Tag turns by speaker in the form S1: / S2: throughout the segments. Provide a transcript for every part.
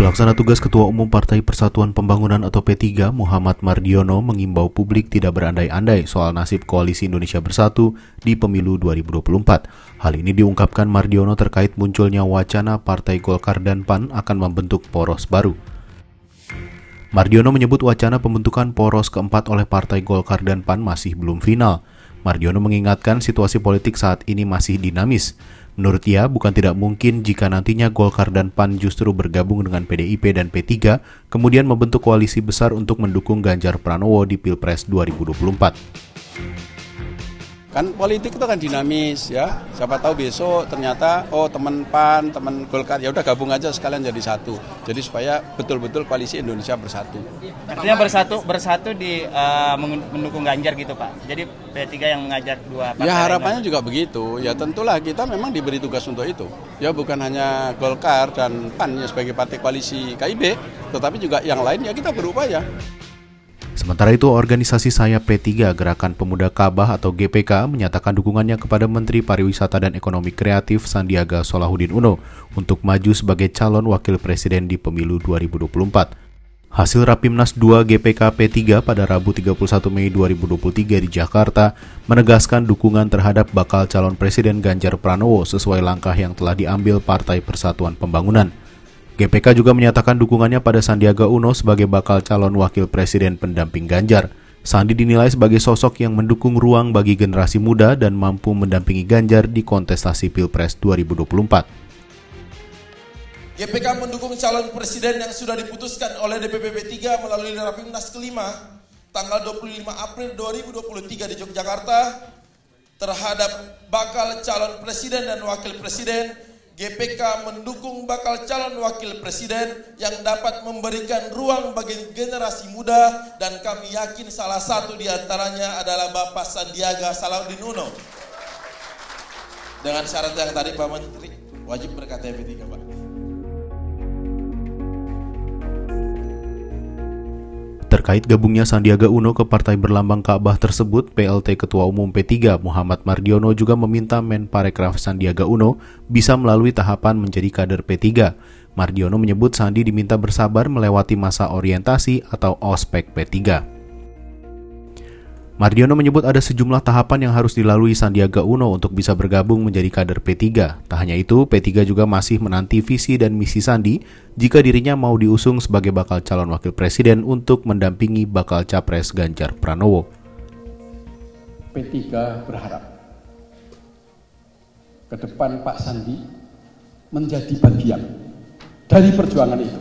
S1: Pelaksana tugas Ketua Umum Partai Persatuan Pembangunan atau P3 Muhammad Mardiono mengimbau publik tidak berandai-andai soal nasib koalisi Indonesia Bersatu di pemilu 2024. Hal ini diungkapkan Mardiono terkait munculnya wacana Partai Golkar dan PAN akan membentuk poros baru. Mardiono menyebut wacana pembentukan poros keempat oleh Partai Golkar dan PAN masih belum final. Mardiono mengingatkan situasi politik saat ini masih dinamis. Menurut ia, bukan tidak mungkin jika nantinya Golkar dan PAN justru bergabung dengan PDIP dan P3, kemudian membentuk koalisi besar untuk mendukung Ganjar Pranowo di Pilpres 2024.
S2: Kan politik itu kan dinamis ya. Siapa tahu besok ternyata oh teman PAN, teman Golkar ya udah gabung aja sekalian jadi satu. Jadi supaya betul-betul koalisi Indonesia bersatu.
S3: Artinya bersatu bersatu di uh, mendukung Ganjar gitu, Pak. Jadi P3 yang mengajak dua partai. Ya harapannya
S2: juga begitu. Ya tentulah kita memang diberi tugas untuk itu. Ya bukan hanya Golkar dan PAN ya sebagai partai koalisi KIB, tetapi juga yang lain ya kita berupaya.
S1: Sementara itu, organisasi saya P3 Gerakan Pemuda Kabah atau GPK menyatakan dukungannya kepada Menteri Pariwisata dan Ekonomi Kreatif Sandiaga Solahuddin Uno untuk maju sebagai calon wakil presiden di pemilu 2024. Hasil Rapimnas 2 GPK P3 pada Rabu 31 Mei 2023 di Jakarta menegaskan dukungan terhadap bakal calon Presiden Ganjar Pranowo sesuai langkah yang telah diambil Partai Persatuan Pembangunan. GPK juga menyatakan dukungannya pada Sandiaga Uno sebagai bakal calon wakil presiden pendamping Ganjar. Sandi dinilai sebagai sosok yang mendukung ruang bagi generasi muda dan mampu mendampingi Ganjar di kontestasi Pilpres 2024.
S3: GPK mendukung calon presiden yang sudah diputuskan oleh DPP 3 melalui Rapimnas kelima tanggal 25 April 2023 di Yogyakarta terhadap bakal calon presiden dan wakil presiden GPK mendukung bakal calon wakil presiden yang dapat memberikan ruang bagi generasi muda dan kami yakin salah satu diantaranya adalah Bapak Sandiaga Salahuddin Uno. Dengan syarat yang tadi Pak Menteri, wajib berkata 3 Pak.
S1: Terkait gabungnya Sandiaga Uno ke partai berlambang Kaabah tersebut, PLT Ketua Umum P3 Muhammad Mardiono juga meminta Menparekraf Sandiaga Uno bisa melalui tahapan menjadi kader P3. Mardiono menyebut Sandi diminta bersabar melewati masa orientasi atau ospek P3. Mardiono menyebut ada sejumlah tahapan yang harus dilalui Sandiaga Uno untuk bisa bergabung menjadi kader P3. Tak hanya itu, P3 juga masih menanti visi dan misi Sandi jika dirinya mau diusung sebagai bakal calon wakil presiden untuk mendampingi bakal capres Ganjar Pranowo.
S2: P3 berharap ke depan Pak Sandi menjadi bagian dari perjuangan itu.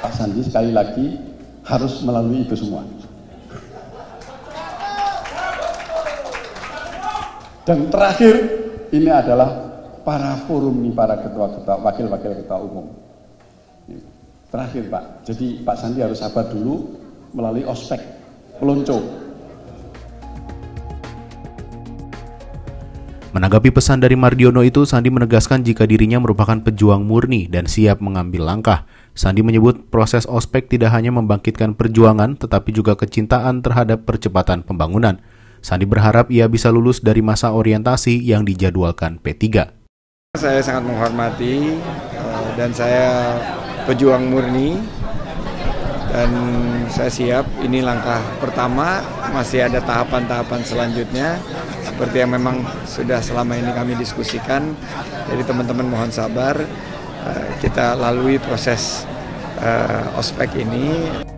S2: Pak Sandi sekali lagi harus melalui itu semua. Dan terakhir ini adalah para forum ini para ketua-ketua wakil-wakil ketua umum. Terakhir Pak, jadi Pak Sandi harus sabar dulu melalui ospek pelonco.
S1: Menanggapi pesan dari Mardiono itu, Sandi menegaskan jika dirinya merupakan pejuang murni dan siap mengambil langkah. Sandi menyebut proses ospek tidak hanya membangkitkan perjuangan, tetapi juga kecintaan terhadap percepatan pembangunan. Sandi berharap ia bisa lulus dari masa orientasi yang dijadwalkan P3.
S2: Saya sangat menghormati eh, dan saya pejuang murni dan saya siap ini langkah pertama masih ada tahapan-tahapan selanjutnya seperti yang memang sudah selama ini kami diskusikan jadi teman-teman mohon sabar eh, kita lalui proses eh, ospek ini